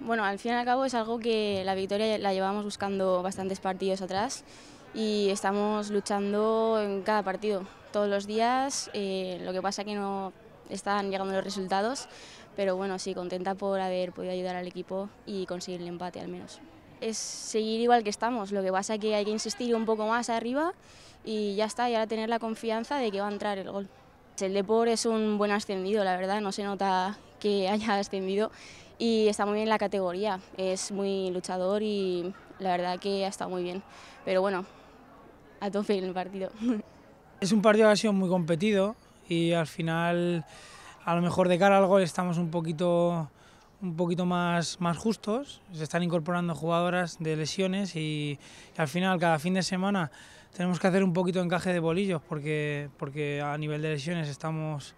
Bueno, al fin y al cabo es algo que la victoria la llevamos buscando bastantes partidos atrás y estamos luchando en cada partido, todos los días, eh, lo que pasa que no están llegando los resultados, pero bueno, sí, contenta por haber podido ayudar al equipo y conseguir el empate al menos. Es seguir igual que estamos, lo que pasa que hay que insistir un poco más arriba y ya está, y ahora tener la confianza de que va a entrar el gol. El Depor es un buen ascendido, la verdad, no se nota que haya ascendido y está muy bien la categoría, es muy luchador y la verdad que ha estado muy bien. Pero bueno, a tope en el partido. Es un partido que ha sido muy competido y al final a lo mejor de cara al gol estamos un poquito un poquito más, más justos, se están incorporando jugadoras de lesiones y, al final cada fin de semana tenemos que hacer un poquito encaje de bolillos porque, porque a nivel de lesiones estamos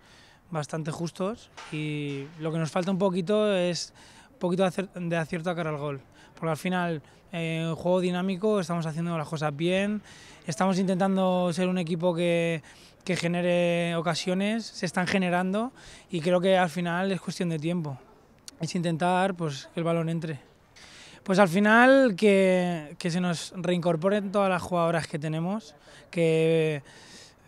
bastante justos y lo que nos falta un poquito es un poquito de acierto a cara al gol, porque al final en eh, juego dinámico, estamos haciendo las cosas bien, estamos intentando ser un equipo que, que genere ocasiones, se están generando y creo que al final es cuestión de tiempo, es intentar pues, que el balón entre. Pues al final que, que, se nos reincorporen todas las jugadoras que tenemos, que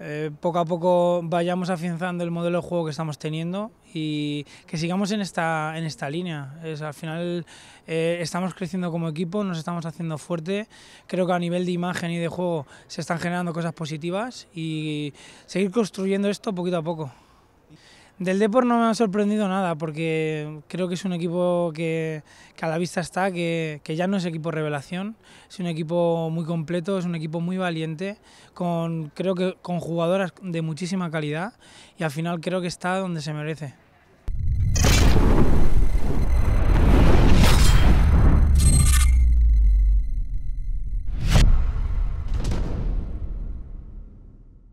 eh, poco a poco vayamos afianzando el modelo de juego que estamos teniendo y que sigamos en esta, en esta línea. Es, al final eh, estamos creciendo como equipo, nos estamos haciendo fuerte. Creo que a nivel de imagen y de juego se están generando cosas positivas y seguir construyendo esto poquito a poco. Del Depor no me ha sorprendido nada porque creo que es un equipo que, a la vista está, que, que, ya no es equipo revelación, es un equipo muy completo, es un equipo muy valiente, con, creo que con jugadoras de muchísima calidad y al final creo que está donde se merece.